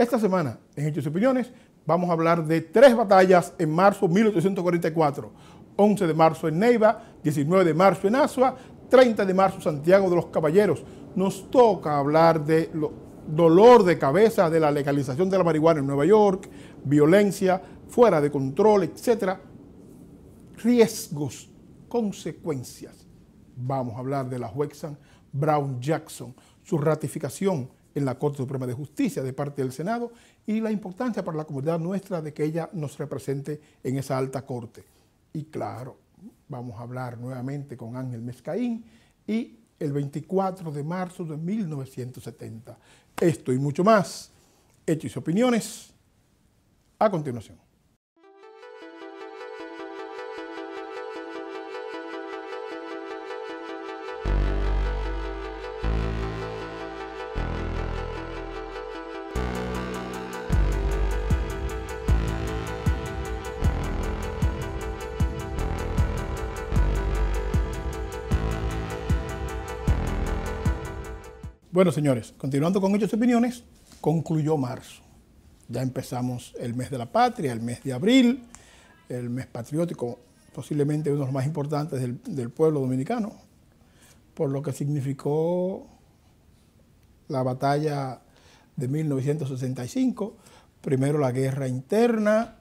Esta semana, en Hechos y Opiniones, vamos a hablar de tres batallas en marzo de 1844. 11 de marzo en Neiva, 19 de marzo en Asua, 30 de marzo Santiago de los Caballeros. Nos toca hablar de dolor de cabeza de la legalización de la marihuana en Nueva York, violencia, fuera de control, etc. Riesgos, consecuencias. Vamos a hablar de la jueza Brown Jackson, su ratificación en la Corte Suprema de Justicia de parte del Senado y la importancia para la comunidad nuestra de que ella nos represente en esa alta corte. Y claro, vamos a hablar nuevamente con Ángel Mezcaín y el 24 de marzo de 1970. Esto y mucho más, hechos y opiniones, a continuación. Bueno, señores, continuando con hechos opiniones, concluyó marzo. Ya empezamos el mes de la patria, el mes de abril, el mes patriótico, posiblemente uno de los más importantes del, pueblo dominicano, por lo que significó la batalla de 1965, primero la guerra interna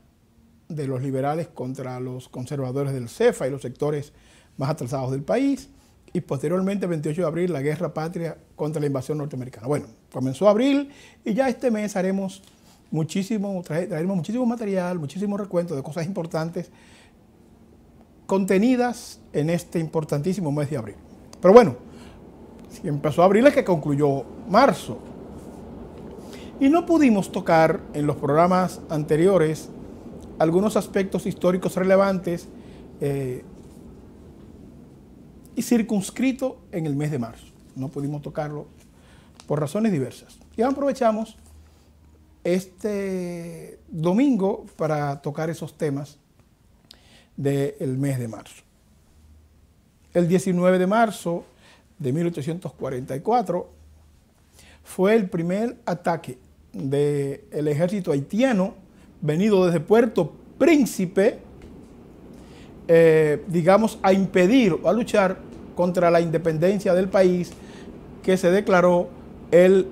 de los liberales contra los conservadores del CEFA y los sectores más atrasados del país, y posteriormente, 28 de abril, la guerra patria contra la invasión norteamericana. Bueno, comenzó abril y ya este mes haremos muchísimo, traeremos muchísimo material, muchísimo recuentos de cosas importantes contenidas en este importantísimo mes de abril. Pero bueno, si empezó abril es que concluyó marzo. Y no pudimos tocar en los programas anteriores algunos aspectos históricos relevantes eh, circunscrito en el mes de marzo. No pudimos tocarlo por razones diversas. Y aprovechamos este domingo para tocar esos temas del mes de marzo. El 19 de marzo de 1844 fue el primer ataque del ejército haitiano venido desde Puerto Príncipe, eh, digamos, a impedir o a luchar contra la independencia del país que se declaró el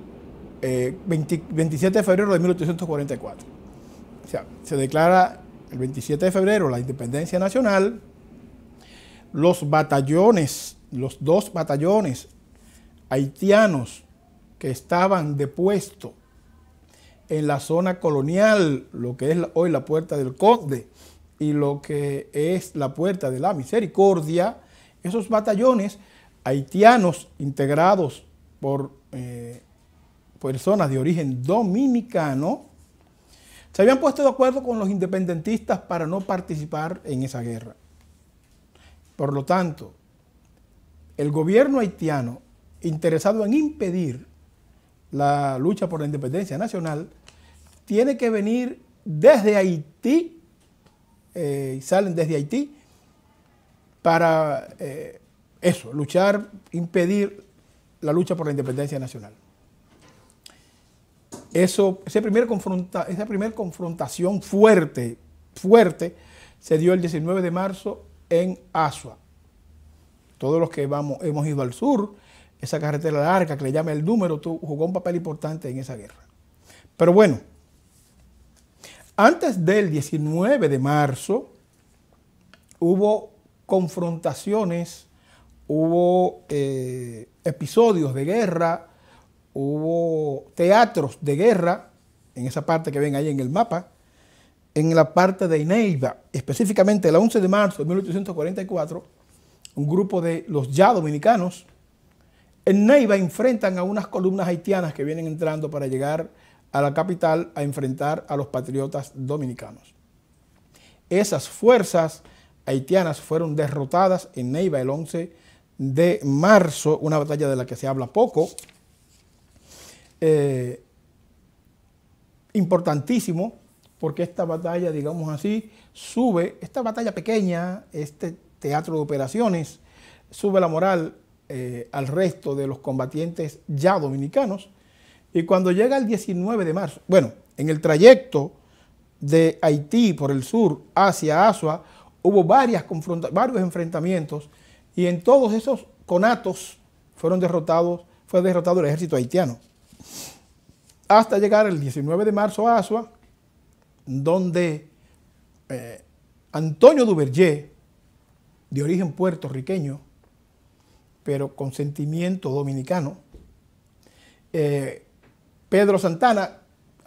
27 eh, de febrero de 1844. O sea, se declara el 27 de febrero la independencia nacional. Los batallones, los dos batallones haitianos que estaban depuestos en la zona colonial, lo que es hoy la Puerta del Conde y lo que es la Puerta de la Misericordia, esos batallones haitianos integrados por eh, personas de origen dominicano se habían puesto de acuerdo con los independentistas para no participar en esa guerra. Por lo tanto, el gobierno haitiano interesado en impedir la lucha por la independencia nacional tiene que venir desde Haití, y eh, salen desde Haití para eh, eso, luchar, impedir la lucha por la independencia nacional. Eso, ese primer confronta, esa primera confrontación fuerte, fuerte, se dio el 19 de marzo en Asua. Todos los que vamos, hemos ido al sur, esa carretera larga que le llama el número, jugó un papel importante en esa guerra. Pero bueno, antes del 19 de marzo hubo confrontaciones, hubo eh, episodios de guerra, hubo teatros de guerra, en esa parte que ven ahí en el mapa, en la parte de Neiva, específicamente el 11 de marzo de 1844, un grupo de los ya dominicanos en Neiva enfrentan a unas columnas haitianas que vienen entrando para llegar a la capital a enfrentar a los patriotas dominicanos. Esas fuerzas haitianas fueron derrotadas en Neiva el 11 de marzo, una batalla de la que se habla poco. Eh, importantísimo, porque esta batalla, digamos así, sube, esta batalla pequeña, este teatro de operaciones, sube la moral eh, al resto de los combatientes ya dominicanos. Y cuando llega el 19 de marzo, bueno, en el trayecto de Haití por el sur hacia Asua, hubo varios enfrentamientos y en todos esos conatos fueron derrotados, fue derrotado el ejército haitiano. Hasta llegar el 19 de marzo a Asua, donde eh, Antonio Duvergé, de origen puertorriqueño, pero con sentimiento dominicano, eh, Pedro Santana,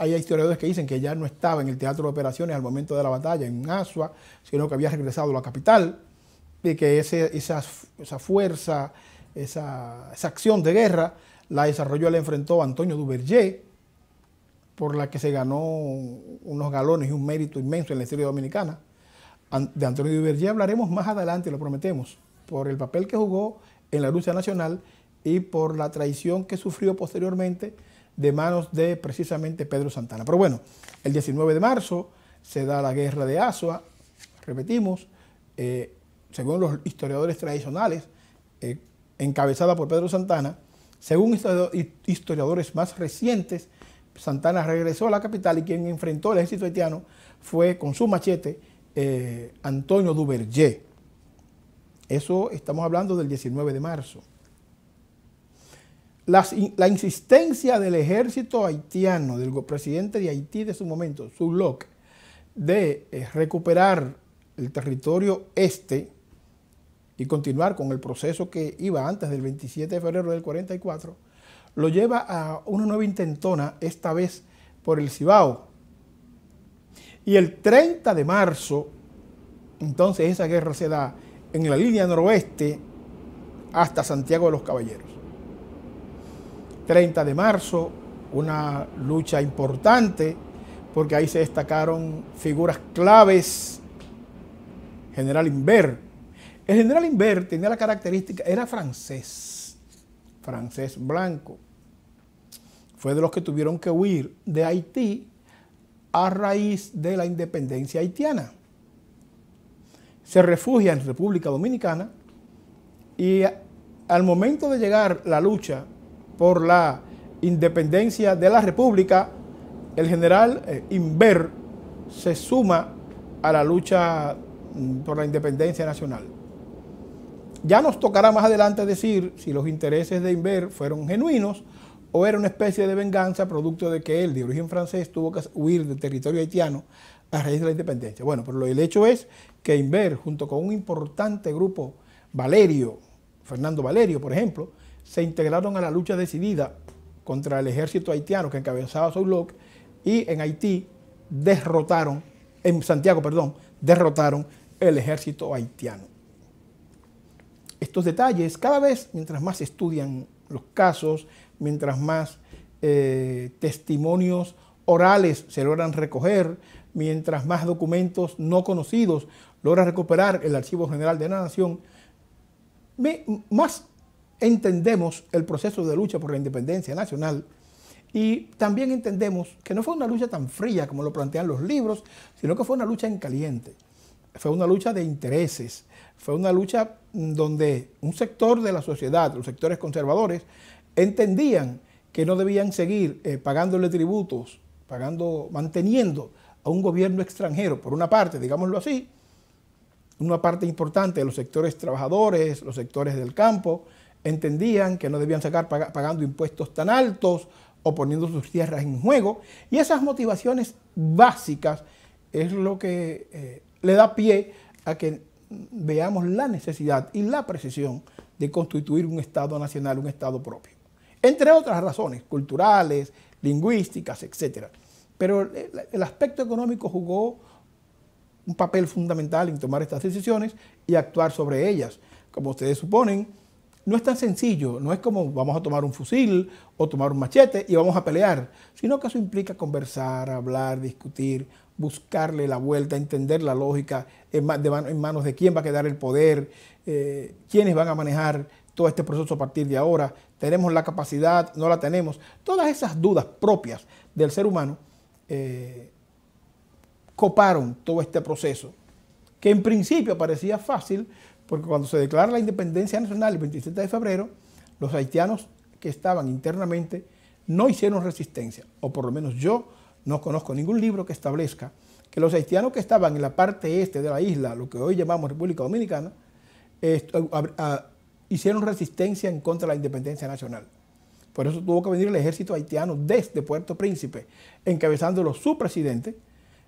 hay historiadores que dicen que ya no estaba en el teatro de operaciones al momento de la batalla en Asua, sino que había regresado a la capital, y que esa, fuerza, esa, acción de guerra la desarrolló, y la enfrentó Antonio Duverger, por la que se ganó unos galones y un mérito inmenso en la historia dominicana. De Antonio Duverger hablaremos más adelante, lo prometemos, por el papel que jugó en la lucha nacional y por la traición que sufrió posteriormente de manos de precisamente Pedro Santana. Pero bueno, el 19 de marzo se da la guerra de Azua, repetimos, eh, según los historiadores tradicionales, eh, encabezada por Pedro Santana, según historiadores más recientes, Santana regresó a la capital y quien enfrentó al ejército haitiano fue con su machete eh, Antonio Duvergé. Eso estamos hablando del 19 de marzo la insistencia del ejército haitiano, del presidente de Haití de su momento, bloque, de eh, recuperar el territorio este y continuar con el proceso que iba antes del 27 de febrero del 44, lo lleva a una nueva intentona, esta vez por el Cibao. Y el 30 de marzo, entonces esa guerra se da en la línea noroeste hasta Santiago de los Caballeros. 30 de marzo, una lucha importante, porque ahí se destacaron figuras claves. General Inver. El general Inver tenía la característica, era francés, francés blanco. Fue de los que tuvieron que huir de Haití a raíz de la independencia haitiana. Se refugia en República Dominicana y al momento de llegar la lucha por la independencia de la República, el general eh, Inver se suma a la lucha mm, por la independencia nacional. Ya nos tocará más adelante decir si los intereses de Inver fueron genuinos o era una especie de venganza producto de que él, de origen francés, tuvo que huir del territorio haitiano a raíz de la independencia. Bueno, pero el hecho es que Inver, junto con un importante grupo, Valerio, Fernando Valerio, por ejemplo, se integraron a la lucha decidida contra el ejército haitiano que encabezaba Souloc y en Haití derrotaron, en Santiago, perdón, derrotaron el ejército haitiano. Estos detalles cada vez, mientras más se estudian los casos, mientras más eh, testimonios orales se logran recoger, mientras más documentos no conocidos logra recuperar el Archivo General de la Nación, más entendemos el proceso de lucha por la independencia nacional y también entendemos que no fue una lucha tan fría como lo plantean los libros, sino que fue una lucha en caliente, fue una lucha de intereses, fue una lucha mm, donde un sector de la sociedad, los sectores conservadores, entendían que no debían seguir eh, pagándole tributos, pagando, manteniendo a un gobierno extranjero, por una parte, digámoslo así, una parte importante de los sectores trabajadores, los sectores del campo, entendían que no debían sacar pagando impuestos tan altos o poniendo sus tierras en juego. Y esas motivaciones básicas es lo que eh, le da pie a que veamos la necesidad y la precisión de constituir un Estado nacional, un Estado propio. Entre otras razones, culturales, lingüísticas, etc. Pero el aspecto económico jugó un papel fundamental en tomar estas decisiones y actuar sobre ellas. Como ustedes suponen, no es tan sencillo, no es como vamos a tomar un fusil o tomar un machete y vamos a pelear, sino que eso implica conversar, hablar, discutir, buscarle la vuelta, entender la lógica en, manos de quién va a quedar el poder, eh, quiénes van a manejar todo este proceso a partir de ahora, tenemos la capacidad, no la tenemos, todas esas dudas propias del ser humano eh, coparon todo este proceso, que en principio parecía fácil, porque cuando se declara la independencia nacional el 27 de febrero, los haitianos que estaban internamente no hicieron resistencia, o por lo menos yo no conozco ningún libro que establezca que los haitianos que estaban en la parte este de la isla, lo que hoy llamamos República Dominicana, hicieron resistencia en contra de la independencia nacional. Por eso tuvo que venir el ejército haitiano desde Puerto Príncipe, encabezándolo su presidente,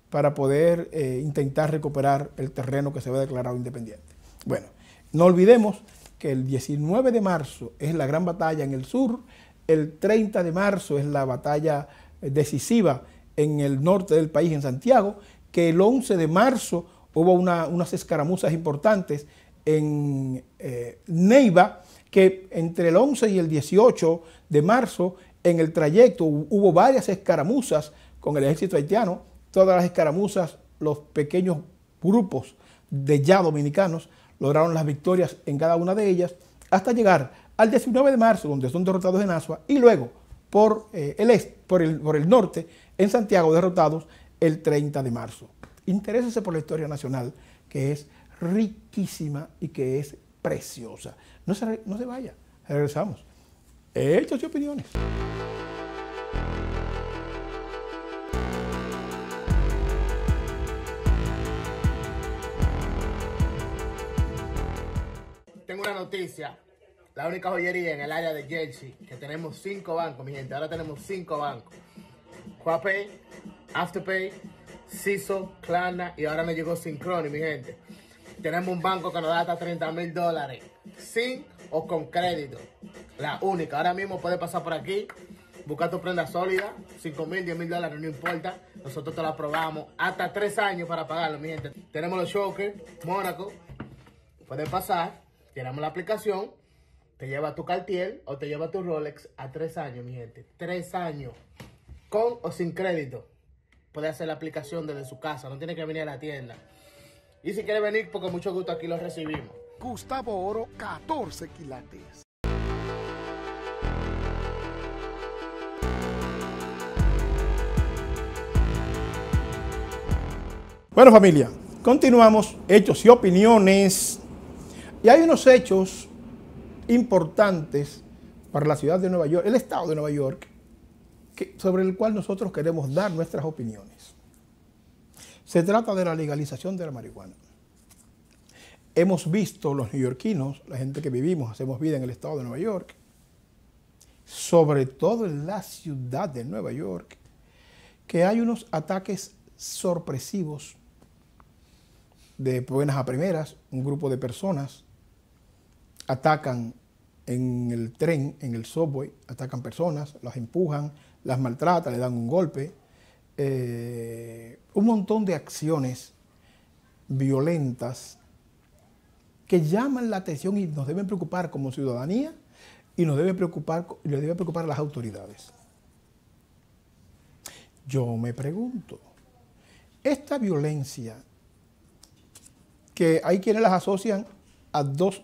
para poder eh, intentar recuperar el terreno que se había declarado independiente. Bueno, no olvidemos que el 19 de marzo es la gran batalla en el sur, el 30 de marzo es la batalla decisiva en el norte del país, en Santiago, que el 11 de marzo hubo unas escaramuzas importantes en eh, Neiva, que entre el 11 y el 18 de marzo, en el trayecto hubo varias escaramuzas con el ejército haitiano, todas las escaramuzas, los pequeños grupos de ya dominicanos lograron las victorias en cada una de ellas, hasta llegar al 19 de marzo, donde son derrotados en Asua, y luego por, eh, el, por, el, norte, en Santiago, derrotados el 30 de marzo. Interésese por la historia nacional, que es riquísima y que es preciosa. No se, no se vaya, regresamos. Hechos y opiniones. tengo una noticia. La única joyería en el área de Jersey, que tenemos cinco bancos, mi gente. Ahora tenemos cinco bancos. Quapay, Afterpay, CISO, Klarna y ahora me llegó Synchrony, mi gente. Tenemos un banco que nos da hasta 30 mil dólares, sin o con crédito. La única. Ahora mismo puedes pasar por aquí, buscar tu prenda sólida, 5 mil, 10 mil dólares, no importa. Nosotros te la aprobamos hasta tres años para pagarlo, mi gente. Tenemos los Shokers, Mónaco. Puedes pasar. Tiramos la aplicación, te lleva tu Cartier o te lleva tu Rolex a tres años, mi gente. Tres años. Con o sin crédito. Puede hacer la aplicación desde su casa, no tiene que venir a la tienda. Y si quiere venir, porque mucho gusto aquí lo recibimos. Gustavo Oro, 14 quilates. Bueno familia, continuamos hechos y opiniones y hay unos hechos importantes para la ciudad de Nueva York, el estado de Nueva York, sobre el cual nosotros queremos dar nuestras opiniones. Se trata de la legalización de la marihuana. Hemos visto los neoyorquinos, la gente que vivimos, hacemos vida en el estado de Nueva York, sobre todo en la ciudad de Nueva York, que hay unos ataques sorpresivos de buenas a primeras, un grupo de personas atacan en el tren, en el subway, atacan personas, las empujan, las maltratan, le dan un golpe. Eh, un montón de acciones violentas que llaman la atención y nos deben preocupar como ciudadanía y nos deben preocupar, les deben preocupar a las autoridades. Yo me pregunto, esta violencia que hay quienes las asocian a dos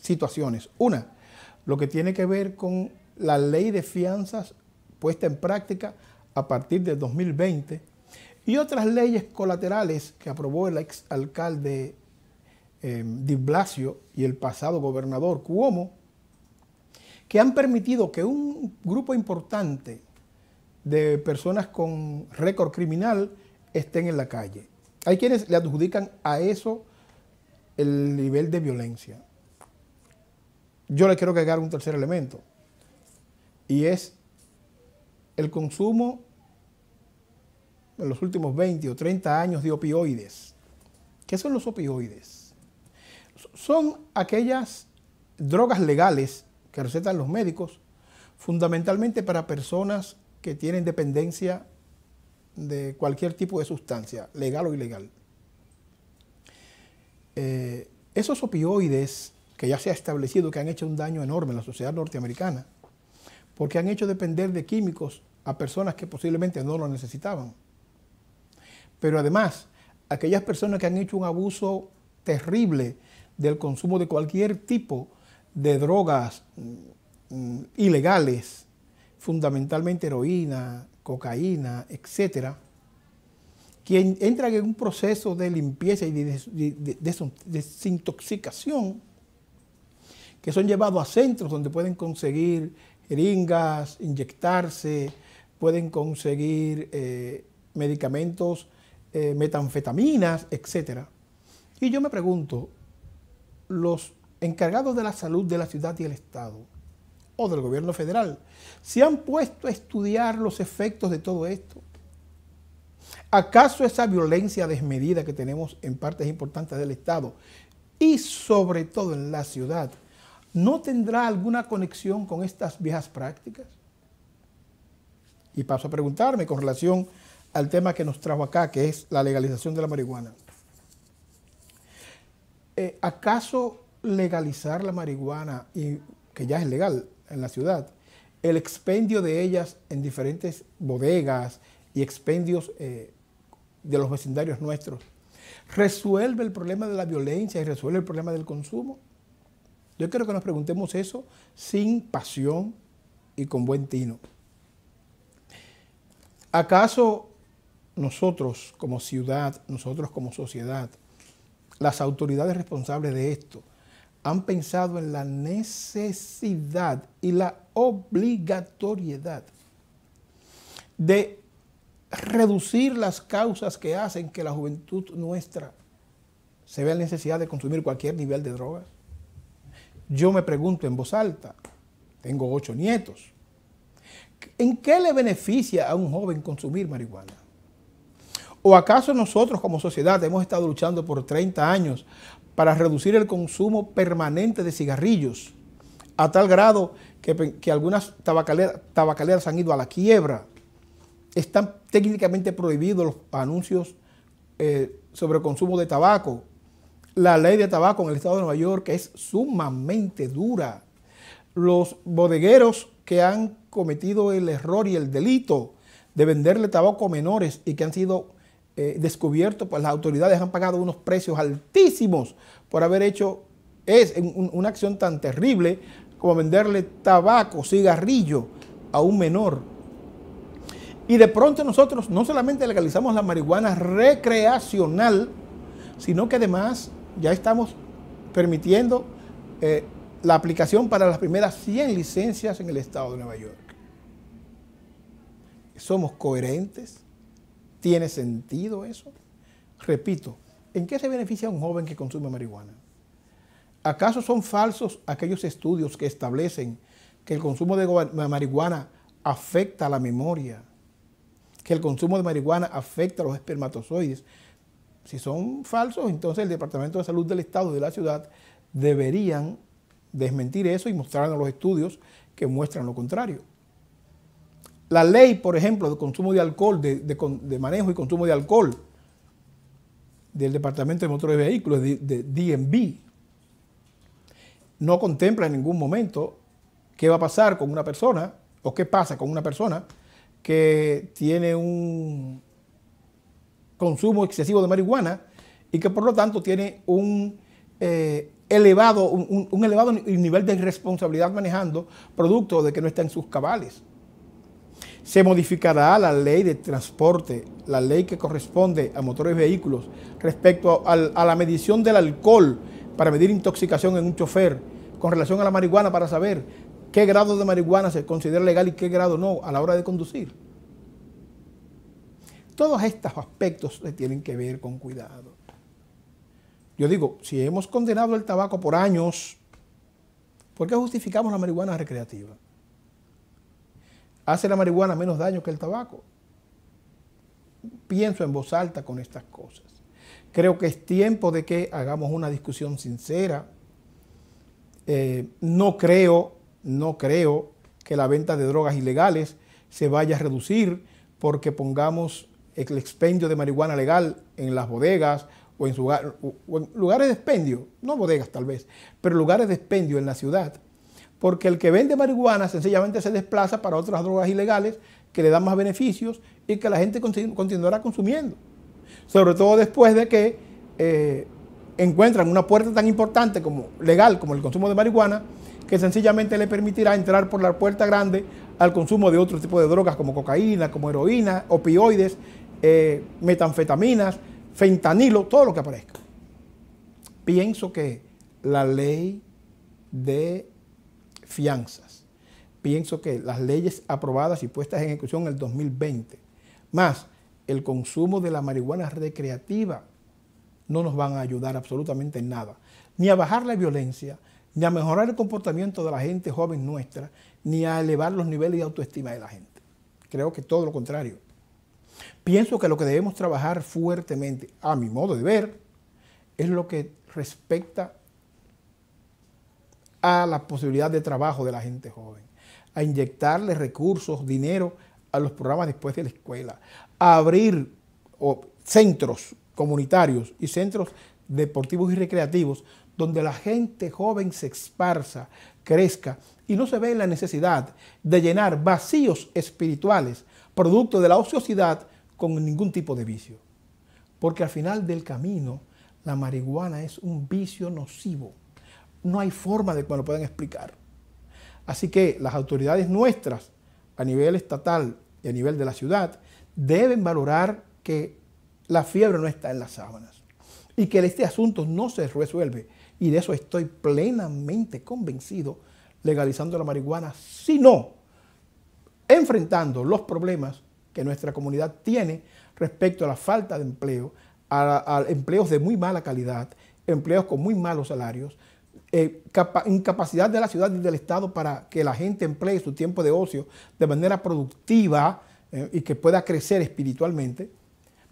situaciones. Una, lo que tiene que ver con la ley de fianzas puesta en práctica a partir del 2020 y otras leyes colaterales que aprobó el ex alcalde eh, Di Blasio y el pasado gobernador Cuomo, que han permitido que un grupo importante de personas con récord criminal estén en la calle. Hay quienes le adjudican a eso el nivel de violencia. Yo le quiero agregar un tercer elemento y es el consumo en los últimos 20 o 30 años de opioides. ¿Qué son los opioides? Son aquellas drogas legales que recetan los médicos fundamentalmente para personas que tienen dependencia de cualquier tipo de sustancia, legal o ilegal. Eh, esos opioides que ya se ha establecido que han hecho un daño enorme en la sociedad norteamericana, porque han hecho depender de químicos a personas que posiblemente no lo necesitaban. Pero además, aquellas personas que han hecho un abuso terrible del consumo de cualquier tipo de drogas mm, ilegales, fundamentalmente heroína, cocaína, etc., quien entran en un proceso de limpieza y de desintoxicación que son llevados a centros donde pueden conseguir jeringas, inyectarse, pueden conseguir eh, medicamentos, eh, metanfetaminas, etc. Y yo me pregunto, los encargados de la salud de la ciudad y el Estado, o del gobierno federal, se han puesto a estudiar los efectos de todo esto. ¿Acaso esa violencia desmedida que tenemos en partes importantes del Estado y sobre todo en la ciudad ¿no tendrá alguna conexión con estas viejas prácticas? Y paso a preguntarme con relación al tema que nos trajo acá, que es la legalización de la marihuana. Eh, ¿Acaso legalizar la marihuana, y, que ya es legal en la ciudad, el expendio de ellas en diferentes bodegas y expendios eh, de los vecindarios nuestros, resuelve el problema de la violencia y resuelve el problema del consumo? Yo quiero que nos preguntemos eso sin pasión y con buen tino. ¿Acaso nosotros como ciudad, nosotros como sociedad, las autoridades responsables de esto, han pensado en la necesidad y la obligatoriedad de reducir las causas que hacen que la juventud nuestra se vea en necesidad de consumir cualquier nivel de drogas? Yo me pregunto en voz alta, tengo ocho nietos, ¿en qué le beneficia a un joven consumir marihuana? ¿O acaso nosotros como sociedad hemos estado luchando por 30 años para reducir el consumo permanente de cigarrillos a tal grado que, algunas tabacaleras, han ido a la quiebra? Están técnicamente prohibidos los anuncios eh, sobre el consumo de tabaco la ley de tabaco en el estado de Nueva York es sumamente dura. Los bodegueros que han cometido el error y el delito de venderle tabaco a menores y que han sido eh, descubiertos por pues, las autoridades han pagado unos precios altísimos por haber hecho es una acción tan terrible como venderle tabaco, cigarrillo a un menor. Y de pronto nosotros no solamente legalizamos la marihuana recreacional, sino que además ya estamos permitiendo eh, la aplicación para las primeras 100 licencias en el estado de Nueva York. ¿Somos coherentes? ¿Tiene sentido eso? Repito, ¿en qué se beneficia un joven que consume marihuana? ¿Acaso son falsos aquellos estudios que establecen que el consumo de marihuana afecta a la memoria, que el consumo de marihuana afecta a los espermatozoides, si son falsos, entonces el Departamento de Salud del Estado y de la ciudad deberían desmentir eso y a los estudios que muestran lo contrario. La ley, por ejemplo, de consumo de alcohol, de, manejo y consumo de alcohol del Departamento de Motores y Vehículos, de, de DMV, no contempla en ningún momento qué va a pasar con una persona o qué pasa con una persona que tiene un consumo excesivo de marihuana y que por lo tanto tiene un, eh, elevado, un, elevado nivel de responsabilidad manejando producto de que no está en sus cabales. Se modificará la ley de transporte, la ley que corresponde a motores y vehículos respecto a la medición del alcohol para medir intoxicación en un chofer con relación a la marihuana para saber qué grado de marihuana se considera legal y qué grado no a la hora de conducir. Todos estos aspectos se tienen que ver con cuidado. Yo digo, si hemos condenado el tabaco por años, ¿por qué justificamos la marihuana recreativa? ¿Hace la marihuana menos daño que el tabaco? Pienso en voz alta con estas cosas. Creo que es tiempo de que hagamos una discusión sincera. Eh, no creo, no creo que la venta de drogas ilegales se vaya a reducir porque pongamos el expendio de marihuana legal en las bodegas o en, lugares de expendio, no bodegas tal vez, pero lugares de expendio en la ciudad, porque el que vende marihuana sencillamente se desplaza para otras drogas ilegales que le dan más beneficios y que la gente continuará consumiendo. Sobre todo después de que eh, encuentran una puerta tan importante como legal como el consumo de marihuana, que sencillamente le permitirá entrar por la puerta grande al consumo de otro tipo de drogas como cocaína, como heroína, opioides eh, metanfetaminas, fentanilo, todo lo que aparezca. Pienso que la ley de fianzas, pienso que las leyes aprobadas y puestas en ejecución en el 2020, más el consumo de la marihuana recreativa, no nos van a ayudar absolutamente en nada, ni a bajar la violencia, ni a mejorar el comportamiento de la gente joven nuestra, ni a elevar los niveles de autoestima de la gente. Creo que todo lo contrario. Pienso que lo que debemos trabajar fuertemente, a mi modo de ver, es lo que respecta a la posibilidad de trabajo de la gente joven, a inyectarle recursos, dinero a los programas después de la escuela, a abrir centros comunitarios y centros deportivos y recreativos donde la gente joven se esparza, crezca y no se ve la necesidad de llenar vacíos espirituales producto de la ociosidad con ningún tipo de vicio. Porque al final del camino, la marihuana es un vicio nocivo. No hay forma de que lo puedan explicar. Así que las autoridades nuestras, a nivel estatal y a nivel de la ciudad, deben valorar que la fiebre no está en las sábanas y que este asunto no se resuelve. Y de eso estoy plenamente convencido, legalizando la marihuana, sino enfrentando los problemas que nuestra comunidad tiene respecto a la falta de empleo, a, empleos de muy mala calidad, empleos con muy malos salarios, eh, incapacidad de la ciudad y del Estado para que la gente emplee su tiempo de ocio de manera productiva eh, y que pueda crecer espiritualmente.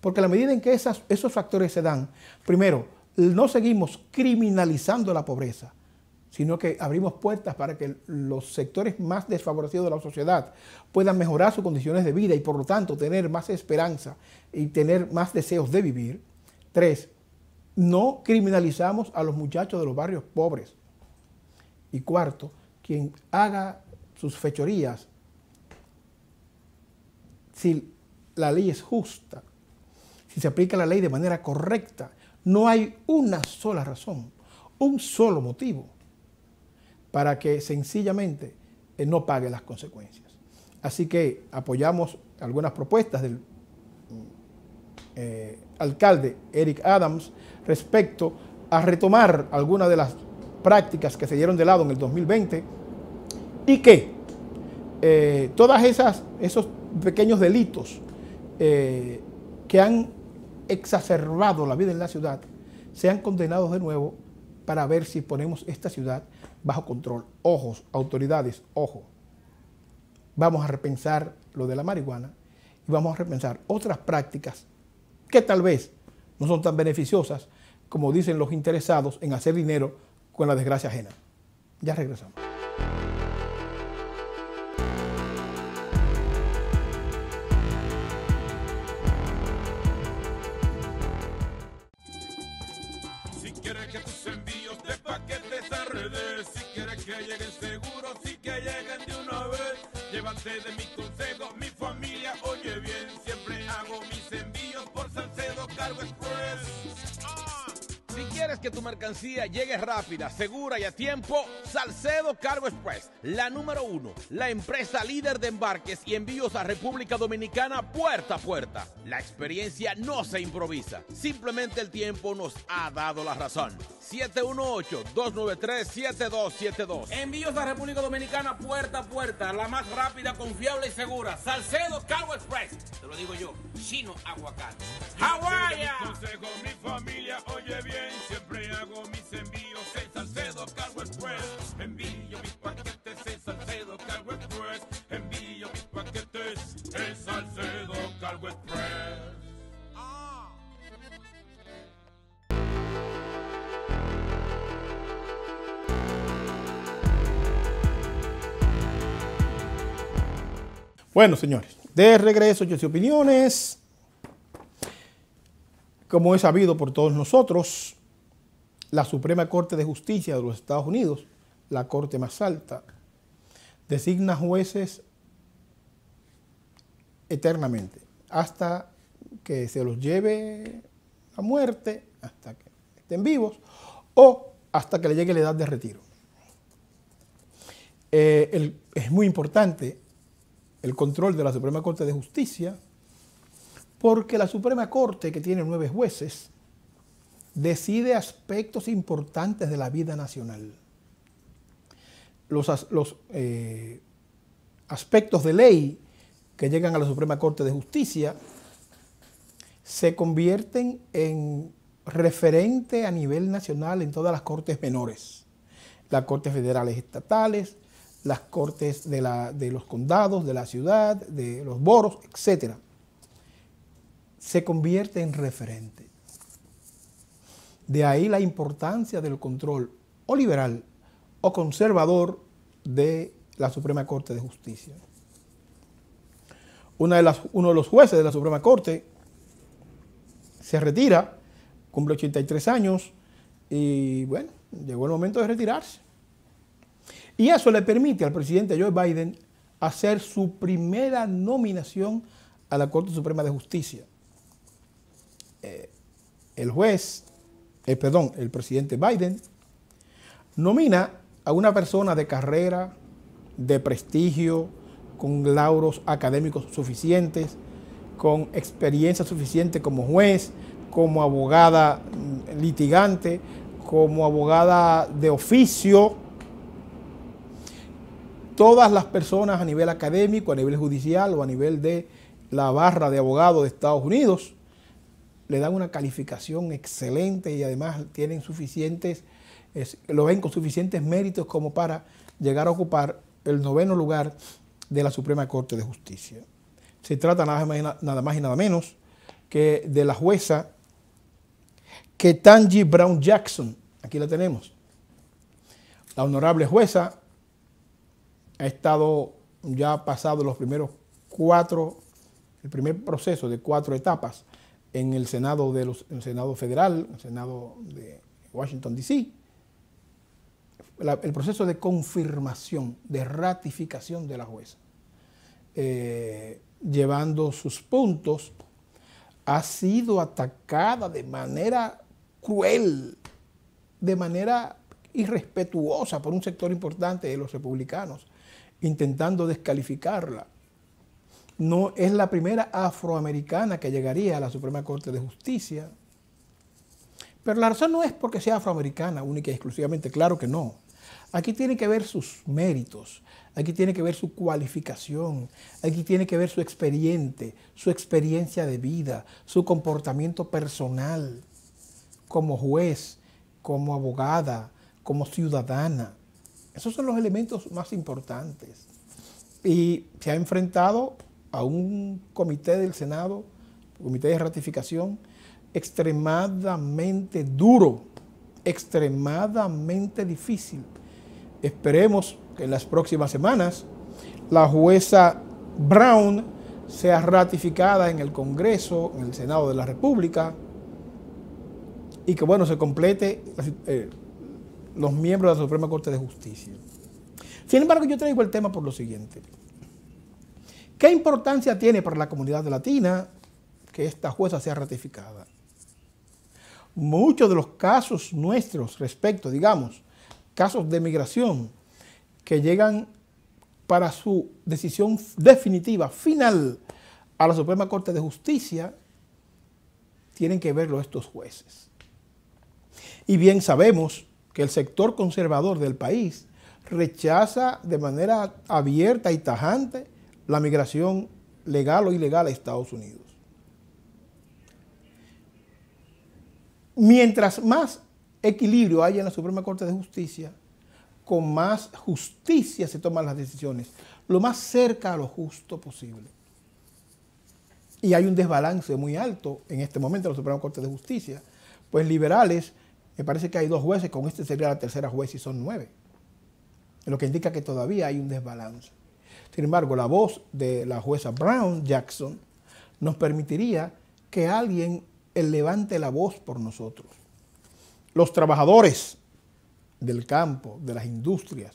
Porque a la medida en que esos factores se dan, primero, no seguimos criminalizando la pobreza, sino que abrimos puertas para que los sectores más desfavorecidos de la sociedad puedan mejorar sus condiciones de vida y por lo tanto tener más esperanza y tener más deseos de vivir. Tres, no criminalizamos a los muchachos de los barrios pobres. Y cuarto, quien haga sus fechorías, si la ley es justa, si se aplica la ley de manera correcta, no hay una sola razón, un solo motivo para que sencillamente eh, no pague las consecuencias. Así que apoyamos algunas propuestas del mm, eh, alcalde Eric Adams respecto a retomar algunas de las prácticas que se dieron de lado en el 2020 y que todos eh, todas esas esos pequeños delitos que han exacerbado la vida en la ciudad sean condenados de nuevo para ver si ponemos esta ciudad bajo control. Ojos, autoridades, ojo. Vamos a repensar lo de la marihuana y vamos a repensar otras prácticas que tal vez no son tan beneficiosas como dicen los interesados en hacer dinero con la desgracia ajena. Ya regresamos. que tu mercancía llegue rápida, segura y a tiempo. Salcedo Cargo Express, la número uno, la empresa líder de embarques y envíos a República Dominicana puerta a puerta. La experiencia no se improvisa, simplemente el tiempo nos ha dado la razón. 718-293-7272. Envíos a República Dominicana puerta a puerta, la más rápida, confiable y segura. Salcedo Cargo Express, te lo digo yo, chino aguacate. ¡Hawaii! mi familia, oye bien, siempre siempre hago mis envíos en Salcedo Cargo Express. Envío mis paquetes en Salcedo Cargo Express. Envío mis paquetes en Salcedo Cargo Express. Bueno, señores, de regreso, yo opiniones. Como es sabido por todos nosotros, la Suprema Corte de Justicia de los Estados Unidos, la Corte más alta, designa jueces eternamente, hasta que se los lleve a muerte, hasta que estén vivos, o hasta que le llegue la edad de retiro. Eh, es muy importante el control de la Suprema Corte de Justicia, porque la Suprema Corte, que tiene nueve jueces, decide aspectos importantes de la vida nacional. Los, eh, aspectos de ley que llegan a la Suprema Corte de Justicia se convierten en referente a nivel nacional en todas las cortes menores, las cortes federales estatales, las cortes de, los condados, de la ciudad, de los boros, etc. Se convierten en referente. De ahí la importancia del control o liberal o conservador de la Suprema Corte de Justicia. de uno de los jueces de la Suprema Corte se retira, cumple 83 años y bueno, llegó el momento de retirarse. Y eso le permite al presidente Joe Biden hacer su primera nominación a la Corte Suprema de Justicia. Eh, el juez eh, perdón, el presidente Biden nomina a una persona de carrera, de prestigio, con lauros académicos suficientes, con experiencia suficiente como juez, como abogada mm, litigante, como abogada de oficio. Todas las personas a nivel académico, a nivel judicial o a nivel de la barra de abogados de Estados Unidos le dan una calificación excelente y además tienen suficientes, lo ven con suficientes méritos como para llegar a ocupar el noveno lugar de la Suprema Corte de Justicia. Se trata nada más, nada más y nada menos que de la jueza Ketanji Brown Jackson. Aquí la tenemos. La honorable jueza ha estado ya pasado los primeros cuatro, el primer proceso de cuatro etapas en el Senado, de los, el Senado Federal, el Senado de Washington, D.C., el proceso de confirmación, de ratificación de la jueza, eh, llevando sus puntos, ha sido atacada de manera cruel, de manera irrespetuosa por un sector importante de los republicanos, intentando descalificarla no es la primera afroamericana que llegaría a la Suprema Corte de Justicia. Pero la razón no es porque sea afroamericana única y exclusivamente, claro que no. Aquí tiene que ver sus méritos, aquí tiene que ver su cualificación, aquí tiene que ver su expediente, su experiencia de vida, su comportamiento personal como juez, como abogada, como ciudadana. Esos son los elementos más importantes. Y se ha enfrentado a un comité del Senado, comité de ratificación, extremadamente duro, extremadamente difícil. Esperemos que en las próximas semanas la jueza Brown sea ratificada en el Congreso, en el Senado de la República, y que bueno, se complete eh, los miembros de la Suprema Corte de Justicia. Sin embargo, yo traigo el tema por lo siguiente. ¿Qué importancia tiene para la comunidad latina que esta jueza sea ratificada? Muchos de los casos nuestros respecto, digamos, casos de migración que llegan para su decisión definitiva, final, a la Suprema Corte de Justicia, tienen que verlo estos jueces. Y bien sabemos que el sector conservador del país rechaza de manera abierta y tajante la migración legal o ilegal a Estados Unidos. Mientras más equilibrio haya en la Suprema Corte de Justicia, con más justicia se toman las decisiones, lo más cerca a lo justo posible. Y hay un desbalance muy alto en este momento en la Suprema Corte de Justicia, pues liberales, me parece que hay dos jueces, con este sería la tercera juez y son nueve, lo que indica que todavía hay un desbalance. Sin embargo, la voz de la jueza Brown Jackson nos permitiría que alguien eh, levante la voz por nosotros. Los trabajadores del campo, de las industrias,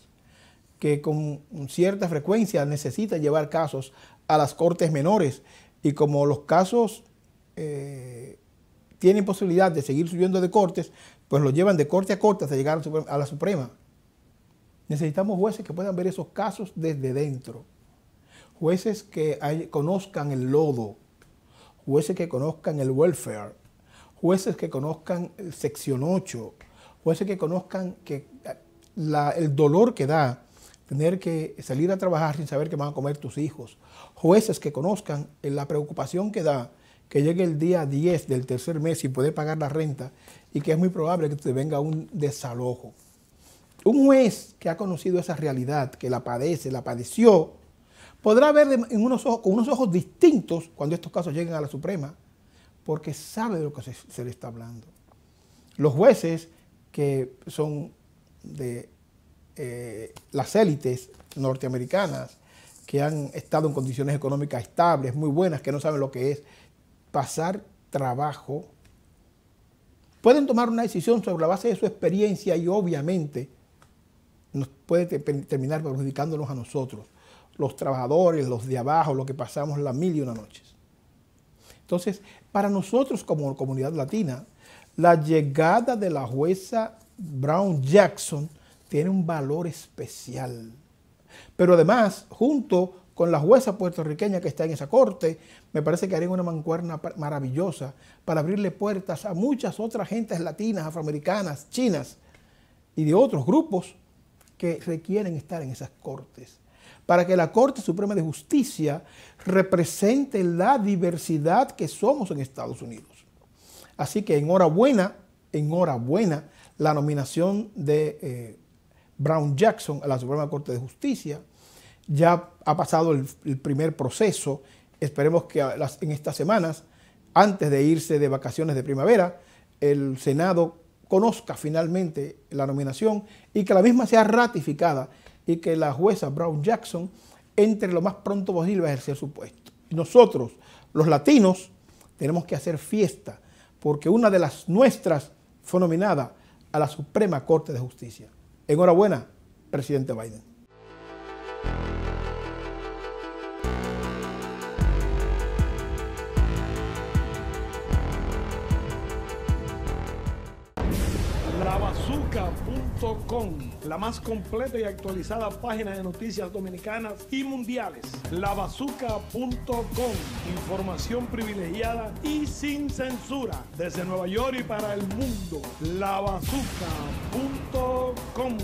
que con cierta frecuencia necesitan llevar casos a las cortes menores y como los casos eh, tienen posibilidad de seguir subiendo de cortes, pues lo llevan de corte a corte hasta llegar a la Suprema. Necesitamos jueces que puedan ver esos casos desde dentro. Jueces que conozcan el lodo. Jueces que conozcan el welfare. Jueces que conozcan sección 8. Jueces que conozcan que eh, el dolor que da tener que salir a trabajar sin saber qué van a comer tus hijos. Jueces que conozcan eh, la preocupación que da que llegue el día 10 del tercer mes y poder pagar la renta y que es muy probable que te venga un desalojo. Un juez que ha conocido esa realidad, que la padece, la padeció, podrá ver en unos ojos, con unos ojos distintos cuando estos casos lleguen a la Suprema, porque sabe de lo que se, le está hablando. Los jueces que son de eh, las élites norteamericanas, que han estado en condiciones económicas estables, muy buenas, que no saben lo que es pasar trabajo, pueden tomar una decisión sobre la base de su experiencia y obviamente nos puede terminar perjudicándonos a nosotros, los trabajadores, los de abajo, los que pasamos la mil y una noches. Entonces, para nosotros como comunidad latina, la llegada de la jueza Brown Jackson tiene un valor especial. Pero además, junto con la jueza puertorriqueña que está en esa corte, me parece que haría una mancuerna maravillosa para abrirle puertas a muchas otras gentes latinas, afroamericanas, chinas y de otros grupos que requieren estar en esas cortes, para que la Corte Suprema de Justicia represente la diversidad que somos en Estados Unidos. Así que enhorabuena, enhorabuena la nominación de eh, Brown Jackson a la Suprema Corte de Justicia. Ya ha pasado el, primer proceso, esperemos que en estas semanas, antes de irse de vacaciones de primavera, el Senado conozca finalmente la nominación y que la misma sea ratificada y que la jueza Brown Jackson entre lo más pronto posible a ejercer su puesto. Nosotros, los latinos, tenemos que hacer fiesta porque una de las nuestras fue nominada a la Suprema Corte de Justicia. Enhorabuena, presidente Biden. la más completa y actualizada página de noticias dominicanas y mundiales. Labazuca.com, información privilegiada y sin censura desde Nueva York y para el mundo. Labazuca.com.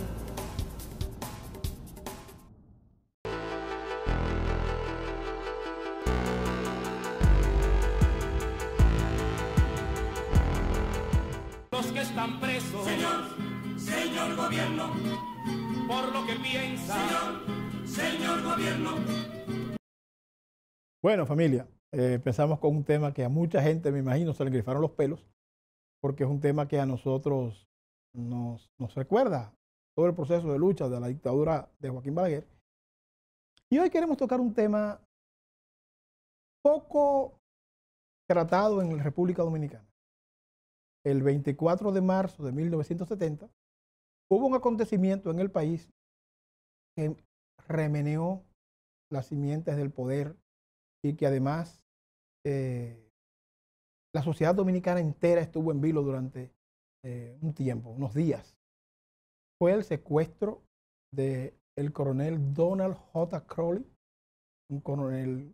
por lo que piensa. Señor, gobierno. Bueno, familia, eh, empezamos con un tema que a mucha gente, me imagino, se le grifaron los pelos, porque es un tema que a nosotros nos, nos recuerda todo el proceso de lucha de la dictadura de Joaquín Balaguer. Y hoy queremos tocar un tema poco tratado en la República Dominicana. El 24 de marzo de 1970, hubo un acontecimiento en el país que remeneó las simientes del poder y que además eh, la sociedad dominicana entera estuvo en vilo durante eh, un tiempo, unos días. Fue el secuestro del coronel Donald J. Crowley, un coronel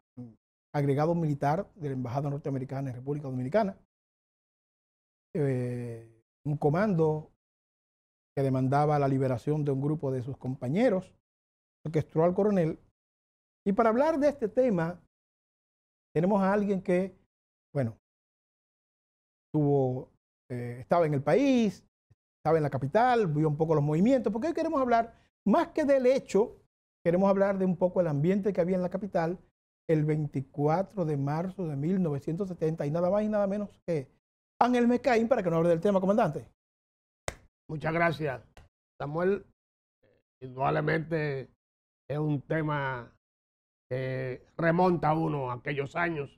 agregado militar de la Embajada Norteamericana en República Dominicana. Eh, un comando que demandaba la liberación de un grupo de sus compañeros, orquestó al coronel. Y para hablar de este tema, tenemos a alguien que, bueno, tuvo, eh, estaba en el país, estaba en la capital, vio un poco los movimientos, porque hoy queremos hablar, más que del hecho, queremos hablar de un poco el ambiente que había en la capital el 24 de marzo de 1970 y nada más y nada menos que Ángel Mescaín para que nos hable del tema, comandante. Muchas gracias, Samuel. Indudablemente es un tema que remonta a uno a aquellos años.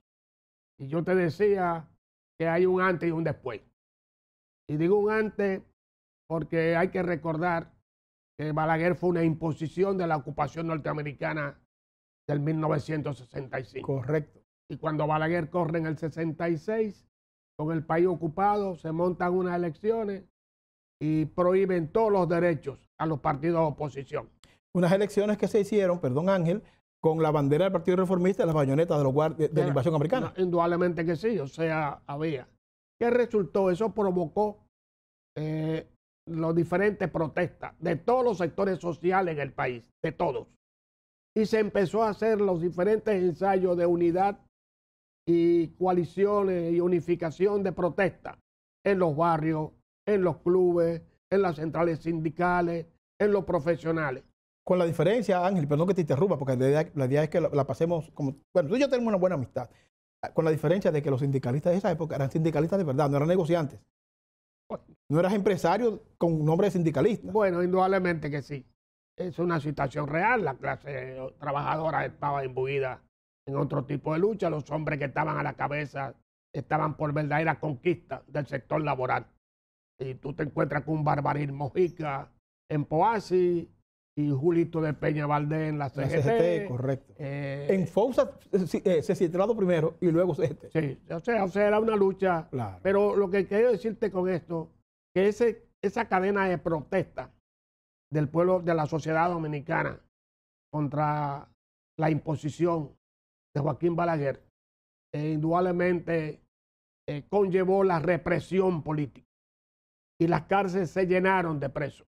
Y yo te decía que hay un antes y un después. Y digo un antes porque hay que recordar que Balaguer fue una imposición de la ocupación norteamericana del 1965. Correcto. Y cuando Balaguer corre en el 66, con el país ocupado, se montan unas elecciones y prohíben todos los derechos a los partidos de oposición. Unas elecciones que se hicieron, perdón Ángel, con la bandera del Partido Reformista y las bayonetas de, los de, la invasión americana. indudablemente que sí, o sea, había. ¿Qué resultó? Eso provocó eh, las diferentes protestas de todos los sectores sociales en el país, de todos. Y se empezó a hacer los diferentes ensayos de unidad y coaliciones y unificación de protesta en los barrios, en los clubes, en las centrales sindicales, en los profesionales. Con la diferencia, Ángel, perdón que te interrumpa, porque la idea, es que la, pasemos como... Bueno, tú y yo tenemos una buena amistad, con la diferencia de que los sindicalistas de esa época eran sindicalistas de verdad, no eran negociantes. No eras empresario con nombre de sindicalista. Bueno, indudablemente que sí. Es una situación real. La clase trabajadora estaba imbuida en otro tipo de lucha. Los hombres que estaban a la cabeza estaban por verdadera conquista del sector laboral y tú te encuentras con Barbarín Mojica en Poasi y Julito de Peña Valdés en la CGT. correcto. Eh, en Fousa eh, eh, se primero y luego CGT. Sí, o sea, o sea era una lucha. Pero lo que quiero decirte con esto, que esa cadena de protesta del pueblo, de la sociedad dominicana contra la imposición de Joaquín Balaguer, indudablemente conllevó la represión política y las cárceles se llenaron de presos.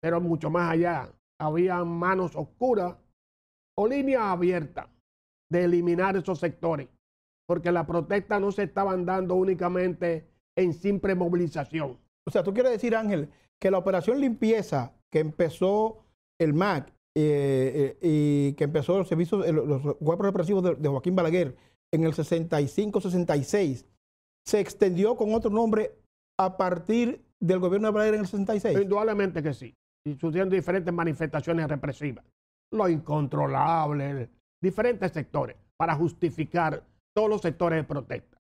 Pero mucho más allá, había manos oscuras o líneas abiertas de eliminar esos sectores, porque la protesta no se estaban dando únicamente en simple movilización. O sea, tú quieres decir, Ángel, que la operación limpieza que empezó el MAC eh, eh, y que empezó los servicios, los cuerpos represivos de, de Joaquín Balaguer en el 65-66, se extendió con otro nombre a partir del gobierno de Blair en el 66? Indudablemente que sí. Y sucedieron diferentes manifestaciones represivas. Lo incontrolable, diferentes sectores, para justificar todos los sectores de protesta.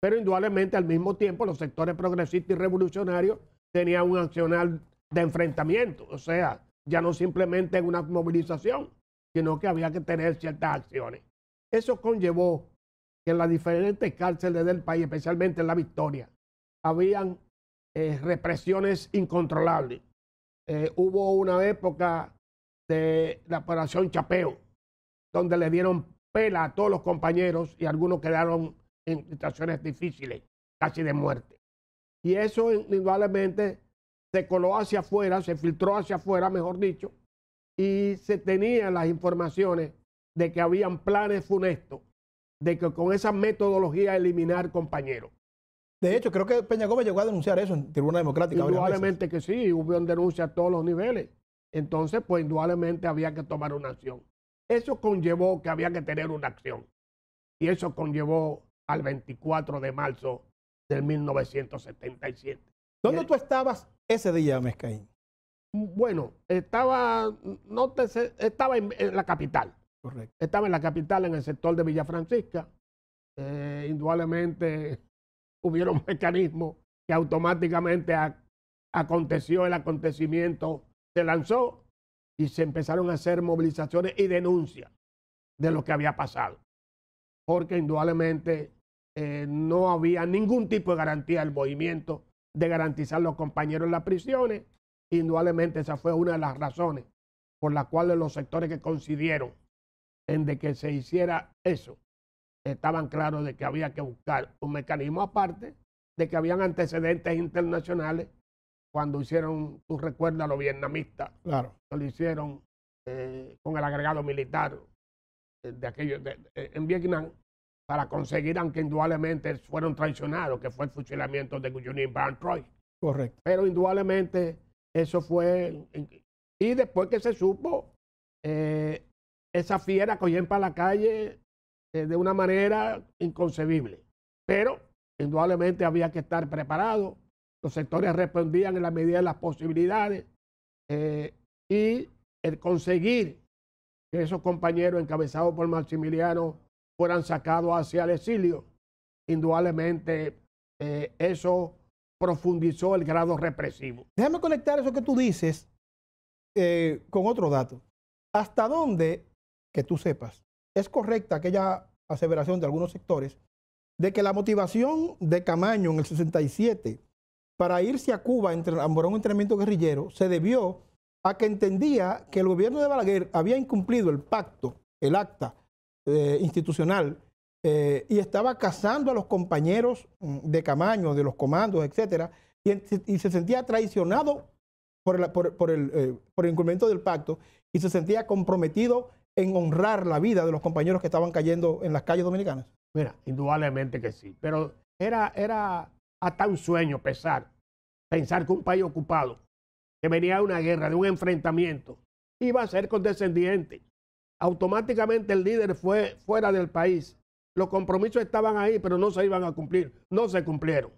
Pero indudablemente al mismo tiempo los sectores progresistas y revolucionarios tenían un accional de enfrentamiento. O sea, ya no simplemente una movilización, sino que había que tener ciertas acciones. Eso conllevó que en las diferentes cárceles del país, especialmente en la Victoria, habían eh, represiones incontrolables. Eh, hubo una época de la operación Chapeo, donde le dieron pela a todos los compañeros y algunos quedaron en situaciones difíciles, casi de muerte. Y eso indudablemente se coló hacia afuera, se filtró hacia afuera, mejor dicho, y se tenían las informaciones de que habían planes funestos, de que con esa metodología eliminar compañeros. De hecho, creo que Peña Gómez llegó a denunciar eso en Tribuna Democrática. Indudablemente que sí, hubo denuncia a todos los niveles. Entonces, pues indudablemente había que tomar una acción. Eso conllevó que había que tener una acción. Y eso conllevó al 24 de marzo del 1977. ¿Dónde tú estabas ese día, Mezcaín? Mm, bueno, estaba, no te estaba en, la capital. Correcto. Estaba en la capital, en el sector de Villa Francisca. Eh, indudablemente hubieron mecanismo que automáticamente aconteció el acontecimiento, se lanzó y se empezaron a hacer movilizaciones y denuncias de lo que había pasado. Porque indudablemente eh, no había ningún tipo de garantía del movimiento de garantizar a los compañeros en las prisiones. Indudablemente esa fue una de las razones por las cuales los sectores que coincidieron en que se hiciera eso estaban claros de que había que buscar un mecanismo aparte, de que habían antecedentes internacionales cuando hicieron, tú recuerdas, los vietnamistas, claro. lo hicieron eh, con el agregado militar eh, de aquellos en Vietnam para conseguir, aunque indudablemente fueron traicionados, que fue el fusilamiento de Guyonin Van Troy. Correcto. Pero indudablemente eso fue. Y después que se supo, eh, esa fiera cogían para la calle eh, de una manera inconcebible. Pero indudablemente había que estar preparado, los sectores respondían en la medida de las posibilidades eh, y el conseguir que esos compañeros encabezados por Maximiliano fueran sacados hacia el exilio, indudablemente eh, eso profundizó el grado represivo. Déjame conectar eso que tú dices con otro dato. ¿Hasta dónde, que tú sepas, es correcta aquella aseveración de algunos sectores de que la motivación de Camaño en el 67 para irse a Cuba entre, a un entrenamiento guerrillero se debió a que entendía que el gobierno de Balaguer había incumplido el pacto, el acta eh, institucional, eh, y estaba cazando a los compañeros mm, de Camaño, de los comandos, etc., y, se sentía traicionado por, el, eh, por el incumplimiento del pacto y se sentía comprometido en honrar la vida de los compañeros que estaban cayendo en las calles dominicanas? Mira, indudablemente que sí, pero era, era hasta un sueño pensar, pensar que un país ocupado, que venía de una guerra, de un enfrentamiento, iba a ser condescendiente. Automáticamente el líder fue fuera del país. Los compromisos estaban ahí, pero no se iban a cumplir, no se cumplieron.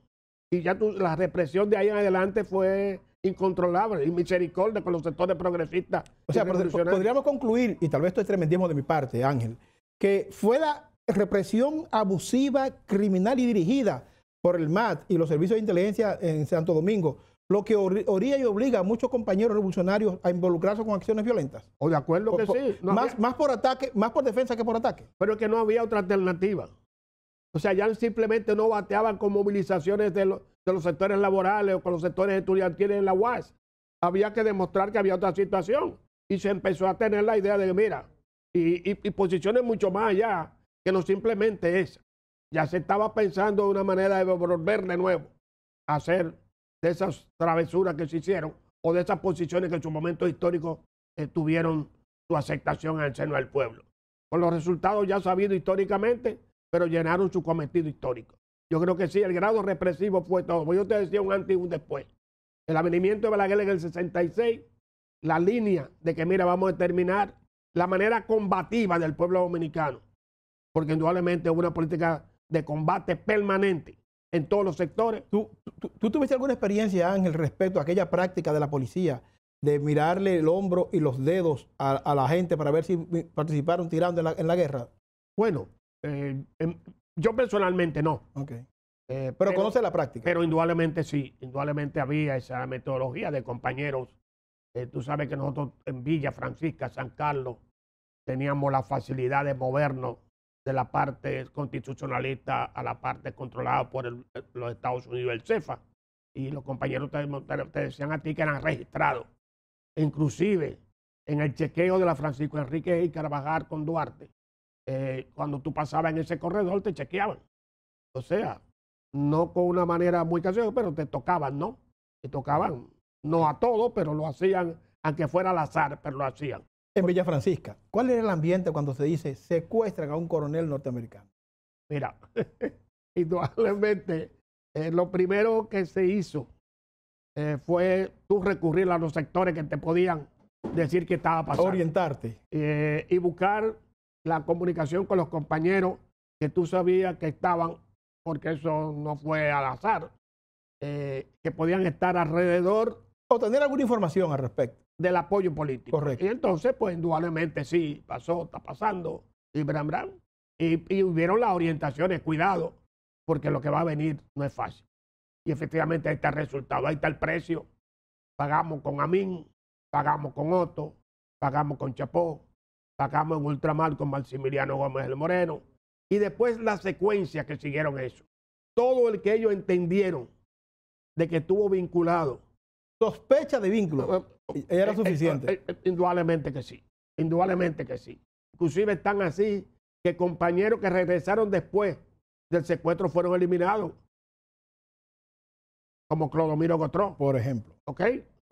Y ya la represión de ahí en adelante fue incontrolable y misericordia con los sectores progresistas. O sea, podríamos concluir, y tal vez esto es tremendismo de mi parte, Ángel, que fue la represión abusiva, criminal y dirigida por el MAT y los servicios de inteligencia en Santo Domingo lo que oría y obliga a muchos compañeros revolucionarios a involucrarse con acciones violentas. O de acuerdo que sí. más, más por ataque, más por defensa que por ataque. Pero que no había otra alternativa. O sea, ya simplemente no bateaban con movilizaciones de, los de los sectores laborales o con los sectores estudiantiles en la UAS. Había que demostrar que había otra situación. Y se empezó a tener la idea de mira, y, posiciones mucho más allá que no simplemente esa. Ya se estaba pensando de una manera de volver de nuevo a hacer de esas travesuras que se hicieron o de esas posiciones que en su momento histórico eh, tuvieron su aceptación en el seno del pueblo. Con los resultados ya sabidos históricamente, pero llenaron su cometido histórico. Yo creo que sí, el grado represivo fue todo. yo te decía, un antes y un después. El avenimiento de Balaguer en el 66, la línea de que, mira, vamos a terminar la manera combativa del pueblo dominicano, porque indudablemente hubo una política de combate permanente en todos los sectores. ¿Tú, tuviste alguna experiencia, Ángel, respecto a aquella práctica de la policía de mirarle el hombro y los dedos a, la gente para ver si participaron tirando en la, guerra? Bueno, eh, em, yo personalmente no. Eh, pero, conoce la práctica. Pero indudablemente sí, indudablemente había esa metodología de compañeros. Eh, tú sabes que nosotros en Villa Francisca, San Carlos, teníamos la facilidad de movernos de la parte constitucionalista a la parte controlada por eh, los Estados Unidos, el CEFA. Y los compañeros te, te decían a ti que eran registrados. Inclusive en el chequeo de la Francisco Enrique y Carvajal con Duarte, eh, cuando tú pasabas en ese corredor te chequeaban. O sea, no con una manera muy casual, pero te tocaban, ¿no? Te tocaban, no a todos, pero lo hacían, aunque fuera al azar, pero lo hacían. En Villa Francisca, ¿cuál era el ambiente cuando se dice secuestran a un coronel norteamericano? Mira, indudablemente, eh, lo primero que se hizo eh, fue tú recurrir a los sectores que te podían decir que estaba pasando. Orientarte. y buscar la comunicación con los compañeros que tú sabías que estaban, porque eso no fue al azar, eh, que podían estar alrededor. O tener alguna información al respecto. Del apoyo político. Correcto. Y entonces, pues indudablemente sí, pasó, está pasando, y bram, bram. Y, y hubieron las orientaciones, cuidado, porque lo que va a venir no es fácil. Y efectivamente ahí está el resultado, ahí está el precio. Pagamos con Amin, pagamos con Otto, pagamos con Chapó, sacamos en ultramar con Maximiliano Gómez el Moreno. Y después la secuencia que siguieron eso. Todo el que ellos entendieron de que estuvo vinculado. Sospecha de vínculo. Eh, era eh, suficiente. Eh, indudablemente que sí. Indudablemente que sí. Inclusive están así que compañeros que regresaron después del secuestro fueron eliminados. Como Clodomiro Gotró. Por ejemplo. ¿Ok?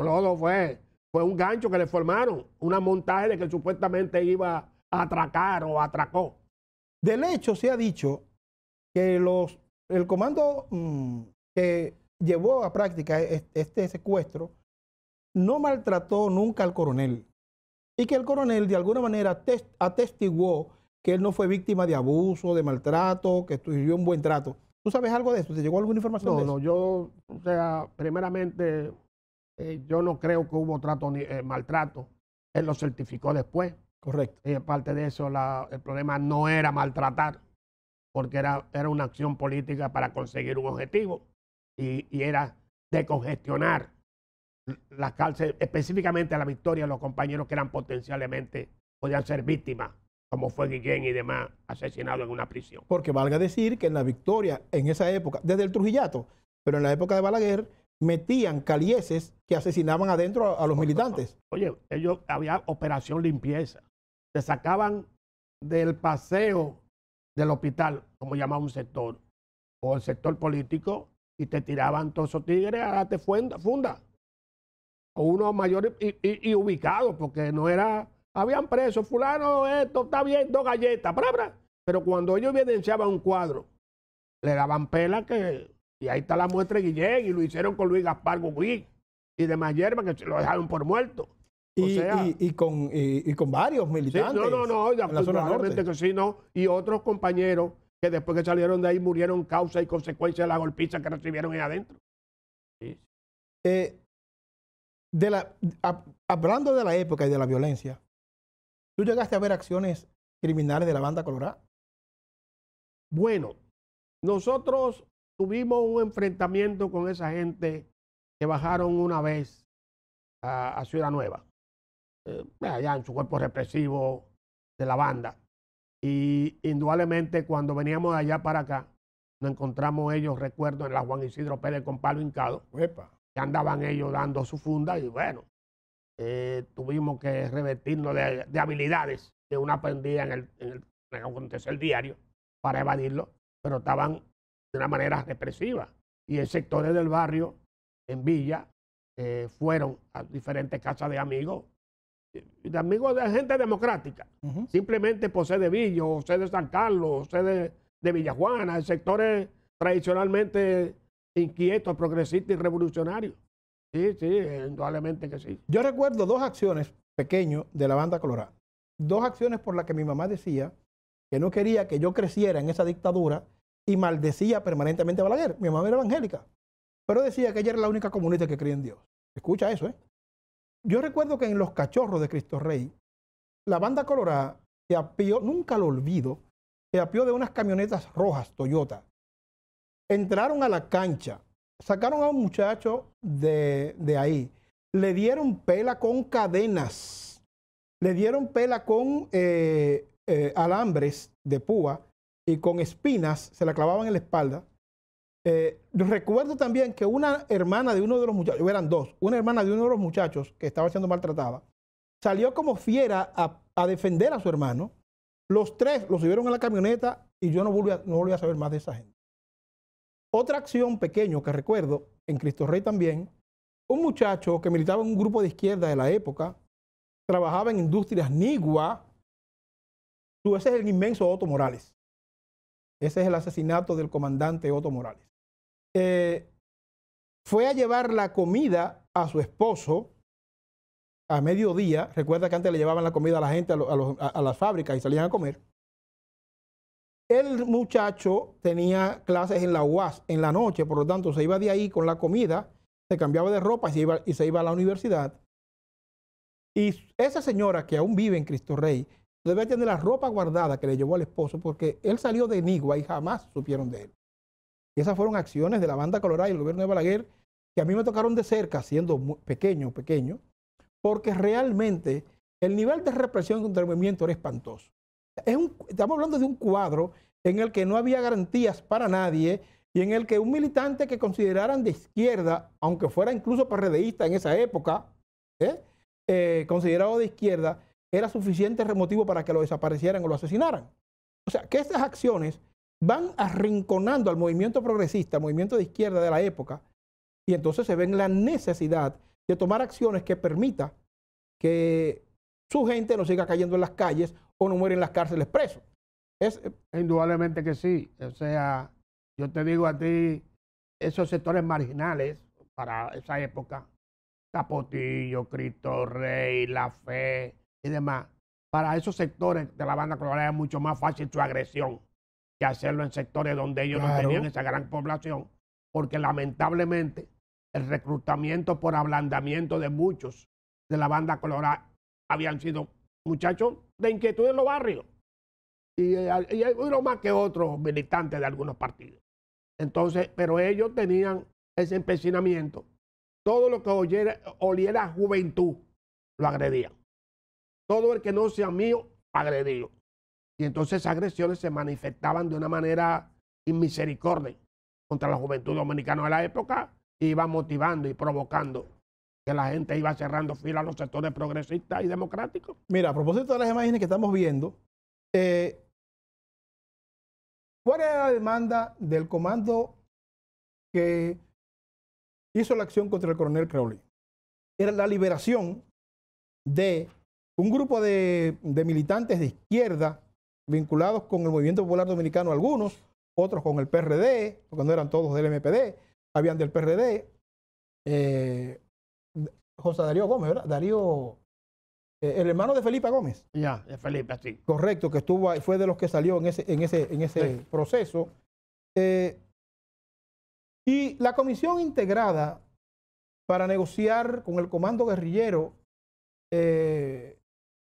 Clodo fue un gancho que le formaron, una montaje de que supuestamente iba a atracar o atracó. Del hecho se ha dicho que los, el comando mm, que llevó a práctica e, este, secuestro no maltrató nunca al coronel y que el coronel de alguna manera atestiguó que él no fue víctima de abuso, de maltrato, que recibió un buen trato. ¿Tú sabes algo de eso? ¿Te llegó alguna información? No, no, yo, o sea, primeramente eh, yo no creo que hubo trato ni eh, maltrato. Él lo certificó después. Correcto. Y aparte de eso, el problema no era maltratar, porque era, era una acción política para conseguir un objetivo y, y era decongestionar las cárceles, específicamente a la victoria, los compañeros que eran potencialmente, podían ser víctimas, como fue Guillén y demás, asesinado en una prisión. Porque valga decir que en la victoria, en esa época, desde el Trujillato, pero en la época de Balaguer, metían calieses que asesinaban adentro a, los militantes. Oye, ellos había operación limpieza. Te sacaban del paseo del hospital, como llamaba un sector, o el sector político, y te tiraban todos esos tigres a la funda, O uno mayor y, y, ubicado, porque no era. Habían preso fulano, esto está bien, dos galletas, bla, Pero cuando ellos evidenciaban un cuadro, le daban pela que y ahí está la muestra de Guillén, y lo hicieron con Luis Gaspar Gugui y demás yerba que lo dejaron por muerto. y, y, con, y, con, varios militantes. no, no, no, ya, que sí, no. Y otros compañeros que después que salieron de ahí murieron causa y consecuencia de la golpiza que recibieron ahí adentro. Sí. Eh, de la, hablando de la época y de la violencia, ¿tú llegaste a ver acciones criminales de la banda colorada? Bueno, nosotros tuvimos un enfrentamiento con esa gente que bajaron una vez a, Ciudad Nueva, eh, allá en su cuerpo represivo de la banda. Y indudablemente cuando veníamos de allá para acá, nos encontramos ellos, recuerdo, en la Juan Isidro Pérez con palo hincado, que andaban ellos dando su funda y bueno, eh, tuvimos que revertirnos de, habilidades que una aprendía en el, en el, diario para evadirlo, pero estaban de una manera represiva. Y en sectores del barrio, en Villa, eh, fueron a diferentes casas de amigos, eh, de amigos de gente democrática. Simplemente por ser de Villa, o ser de San Carlos, o ser de, de Villajuana, en sectores tradicionalmente inquietos, progresistas y revolucionarios. Sí, sí, indudablemente que sí. Yo recuerdo dos acciones pequeños de la banda colorada. Dos acciones por las que mi mamá decía que no quería que yo creciera en esa dictadura y maldecía permanentemente a Balaguer. Mi mamá era evangélica, pero decía que ella era la única comunista que creía en Dios. Escucha eso, ¿eh? Yo recuerdo que en Los Cachorros de Cristo Rey, la banda colorada se apió, nunca lo olvido, se apió de unas camionetas rojas Toyota. Entraron a la cancha, sacaron a un muchacho de, ahí, le dieron pela con cadenas, le dieron pela con eh, eh, alambres de púa y con espinas se la clavaban en la espalda. Eh, recuerdo también que una hermana de uno de los muchachos, eran dos, una hermana de uno de los muchachos que estaba siendo maltratada, salió como fiera a, defender a su hermano. Los tres los subieron a la camioneta y yo no volví, a, saber más de esa gente. Otra acción pequeño que recuerdo, en Cristo Rey también, un muchacho que militaba en un grupo de izquierda de la época, trabajaba en industrias Nigua, tú ese es el inmenso Otto Morales. Ese es el asesinato del comandante Otto Morales. Eh, fue a llevar la comida a su esposo a mediodía. Recuerda que antes le llevaban la comida a la gente, a, las fábricas y salían a comer. El muchacho tenía clases en la UAS en la noche, por lo tanto se iba de ahí con la comida, se cambiaba de ropa y se iba a la universidad. Y esa señora que aún vive en Cristo Rey debe tener la ropa guardada que le llevó al esposo porque él salió de Nigua y jamás supieron de él. Y esas fueron acciones de la banda colorada y el gobierno de Balaguer que a mí me tocaron de cerca, siendo pequeño, pequeño, porque realmente el nivel de represión contra el movimiento era espantoso. estamos hablando de un cuadro en el que no había garantías para nadie y en el que un militante que consideraran de izquierda, aunque fuera incluso PRDista en esa época, ¿eh? Eh, considerado de izquierda, era suficiente motivo para que lo desaparecieran o lo asesinaran. O sea, que estas acciones van arrinconando al movimiento progresista, al movimiento de izquierda de la época, y entonces se ven la necesidad de tomar acciones que permita que su gente no siga cayendo en las calles o no muere en las cárceles presos. Es, eh, Indudablemente que sí. O sea, yo te digo a ti, esos sectores marginales para esa época, Capotillo, Cristo Rey, La Fe, y demás, para esos sectores de la banda colorada es mucho más fácil su agresión que hacerlo en sectores donde ellos no tenían esa gran población, porque lamentablemente el reclutamiento por ablandamiento de muchos de la banda colorada habían sido muchachos de inquietud en los barrios y, eh, uno más que otros militantes de algunos partidos. Entonces, pero ellos tenían ese empecinamiento. Todo lo que oliera oliera juventud lo agredían todo el que no sea mío, agredido. Y entonces esas agresiones se manifestaban de una manera inmisericordia contra la juventud dominicana de la época y iba motivando y provocando que la gente iba cerrando fila a los sectores progresistas y democráticos. Mira, a propósito de las imágenes que estamos viendo, eh, ¿cuál era la demanda del comando que hizo la acción contra el coronel Crowley? Era la liberación de un grupo de, militantes de izquierda vinculados con el Movimiento Popular Dominicano, algunos, otros con el PRD, porque no eran todos del MPD, habían del PRD. Eh, José Darío Gómez, ¿verdad? Darío, eh, el hermano de Felipe Gómez. Ya, de Felipe, sí. Correcto, que estuvo fue de los que salió en ese, en ese, en ese proceso. Eh, y la comisión integrada para negociar con el comando guerrillero eh,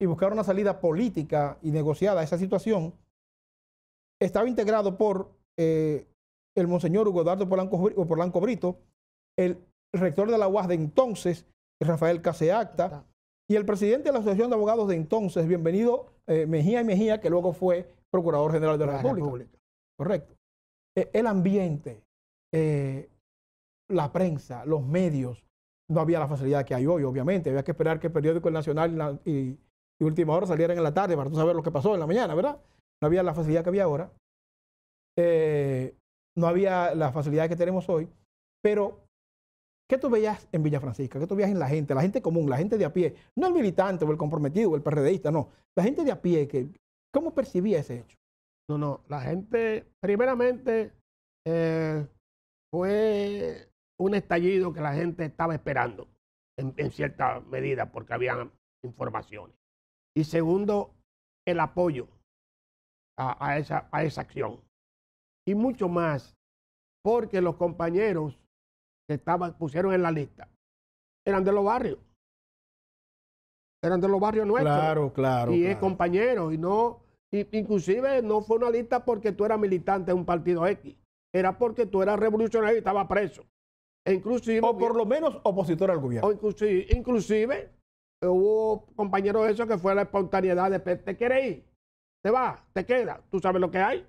y buscar una salida política y negociada a esa situación, estaba integrado por eh, el monseñor Hugo Dardo Polanco, Brito, el rector de la UAS de entonces, Rafael Caseacta, y el presidente de la Asociación de Abogados de entonces, bienvenido eh, Mejía y Mejía, que luego fue Procurador General de la, República. Correcto. E, el ambiente, eh, la prensa, los medios, no había la facilidad que hay hoy, obviamente. Había que esperar que el periódico El Nacional y, última hora salieran en la tarde para tú saber lo que pasó en la mañana, ¿verdad? No había la facilidad que había ahora. Eh, no había la facilidad que tenemos hoy. Pero, ¿qué tú veías en Villa Francisca? ¿Qué tú veías en la gente? La gente común, la gente de a pie. No el militante o el comprometido o el PRDista, no. La gente de a pie, que, ¿cómo percibía ese hecho? No, no. La gente, primeramente, eh, fue un estallido que la gente estaba esperando, en, en cierta medida, porque habían informaciones y segundo, el apoyo a, esa, a esa acción. Y mucho más, porque los compañeros que estaban, pusieron en la lista eran de los barrios. Eran de los barrios nuestros. Claro, claro. Y es compañero. y no, y, inclusive no fue una lista porque tú eras militante de un partido X, era porque tú eras revolucionario y estabas preso. E inclusive, o por lo menos opositor al gobierno. inclusive, inclusive eh, hubo compañeros eso que fue la espontaneidad de, ¿te quieres ir? ¿Te va, ¿Te queda, ¿Tú sabes lo que hay?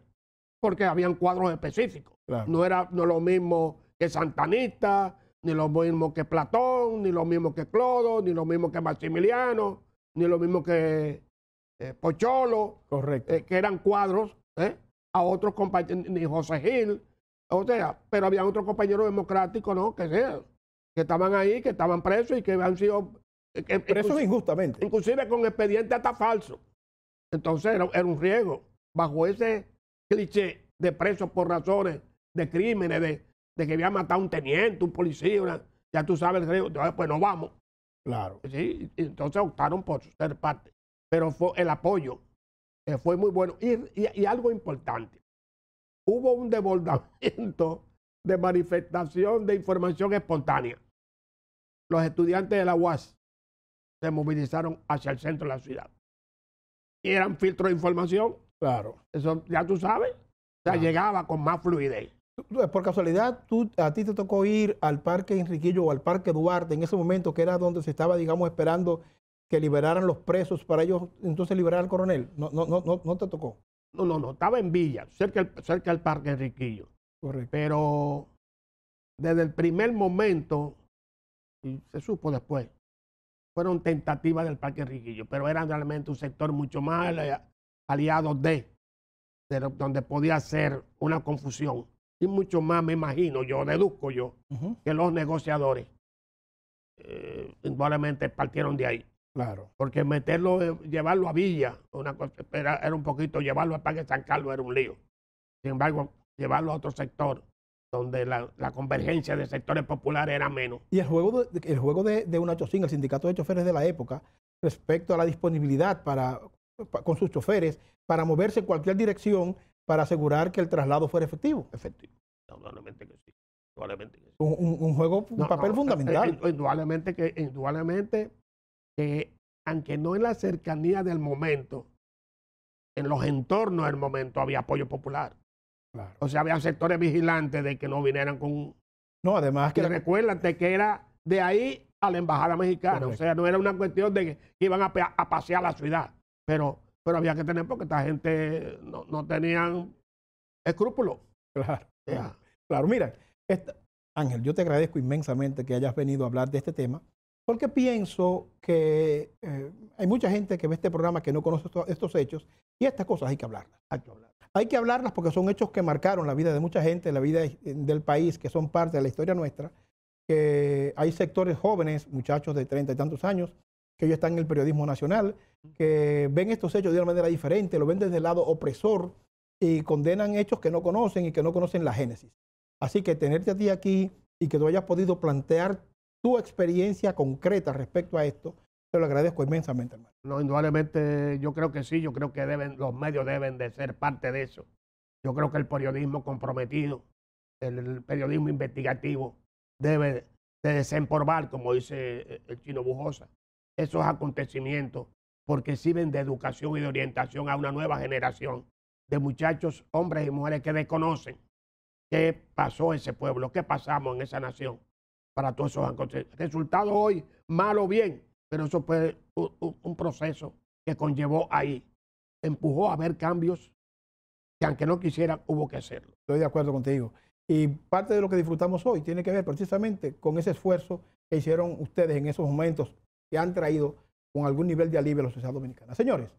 Porque habían cuadros específicos. No era no lo mismo que Santanista, ni lo mismo que Platón, ni lo mismo que Clodo, ni lo mismo que Maximiliano, ni lo mismo que eh, Pocholo. Correcto. Eh, que eran cuadros a otros compañeros, ni José Gil. O sea, pero había otros compañeros democráticos, ¿no? Que, sea, que estaban ahí, que estaban presos y que habían sido eh, presos eh, injustamente. Inclusive con expediente hasta falso. Entonces era, un riesgo. Bajo ese cliché de presos por razones de crímenes, de, que había matado a un teniente, un policía, ya tú sabes el riesgo. Pues no vamos. Claro. Sí, entonces optaron por ser parte. Pero fue, el apoyo eh, fue muy bueno. Y, y, algo importante, hubo un desbordamiento de manifestación de información espontánea. Los estudiantes de la UAS se movilizaron hacia el centro de la ciudad. Y eran filtros de información. Claro. Eso ya tú sabes. O sea, llegaba con más fluidez. Eh, por casualidad, tú, a ti te tocó ir al Parque Enriquillo o al Parque Duarte en ese momento que era donde se estaba, digamos, esperando que liberaran los presos para ellos entonces liberar al coronel. No, no, no, no, no te tocó. No, no, no. Estaba en Villa, cerca, cerca del Parque Enriquillo. Correcto. Pero desde el primer momento, se supo después, fueron tentativas del Parque Riquillo, pero eran realmente un sector mucho más eh, aliado de, donde podía ser una confusión. Y mucho más, me imagino, yo deduzco yo, que los negociadores eh, probablemente partieron de ahí. Claro. Porque meterlo, eh, llevarlo a Villa, una era, era un poquito, llevarlo al Parque San Carlos era un lío. Sin embargo, llevarlo a otro sector donde la, convergencia de sectores populares era menos. Y el juego de, el juego de, una chocina el sindicato de choferes de la época, respecto a la disponibilidad para, con sus choferes para moverse en cualquier dirección para asegurar que el traslado fuera efectivo. Efectivo, indudablemente que sí. Indudablemente que sí. Un, juego, un papel fundamental. Indudablemente que, indudablemente que, aunque no en la cercanía del momento, en los entornos del momento había apoyo popular. O sea, había sectores vigilantes de que no vinieran con... No, además que... Recuérdate que era de ahí a la embajada mexicana. O sea, no era una cuestión de que, iban a, pasear la ciudad. Pero, pero había que tener porque esta gente no, no tenían escrúpulos. Claro. Claro, mira, Ángel, yo te agradezco inmensamente que hayas venido a hablar de este tema. Porque pienso que eh, hay mucha gente que ve este programa que no conoce estos hechos y estas cosas hay que hablarlas. Hay que hablarlas. porque son hechos que marcaron la vida de mucha gente, la vida del país, que son parte de la historia nuestra, que hay sectores jóvenes, muchachos de treinta y tantos años, que ellos están en el periodismo nacional, que ven estos hechos de una manera diferente, lo ven desde el lado opresor y condenan hechos que no conocen y que no conocen la génesis. Así que tenerte a ti aquí y que tú hayas podido plantear tu experiencia concreta respecto a esto. Te lo agradezco inmensamente, hermano. No, indudablemente yo creo que sí, yo creo que deben, los medios deben de ser parte de eso. Yo creo que el periodismo comprometido, el, periodismo investigativo, debe de desemporbar, como dice eh, el chino Bujosa, esos acontecimientos, porque sirven de educación y de orientación a una nueva generación de muchachos, hombres y mujeres que desconocen qué pasó ese pueblo, qué pasamos en esa nación para todos esos Resultados hoy, malo o bien, pero eso fue un, proceso que conllevó ahí. Empujó a ver cambios que aunque no quisieran, hubo que hacerlo. Estoy de acuerdo contigo. Y parte de lo que disfrutamos hoy tiene que ver precisamente con ese esfuerzo que hicieron ustedes en esos momentos que han traído con algún nivel de alivio a la sociedad dominicana. Señores,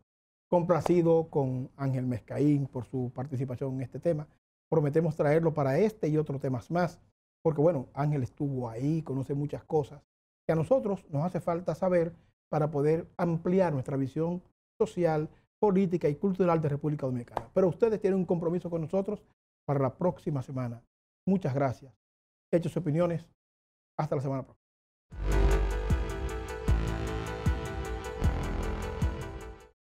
complacido con Ángel Mezcaín por su participación en este tema. Prometemos traerlo para este y otros temas más porque bueno, Ángel estuvo ahí, conoce muchas cosas que a nosotros nos hace falta saber para poder ampliar nuestra visión social, política y cultural de República Dominicana. Pero ustedes tienen un compromiso con nosotros para la próxima semana. Muchas gracias. Hechos y opiniones. Hasta la semana próxima.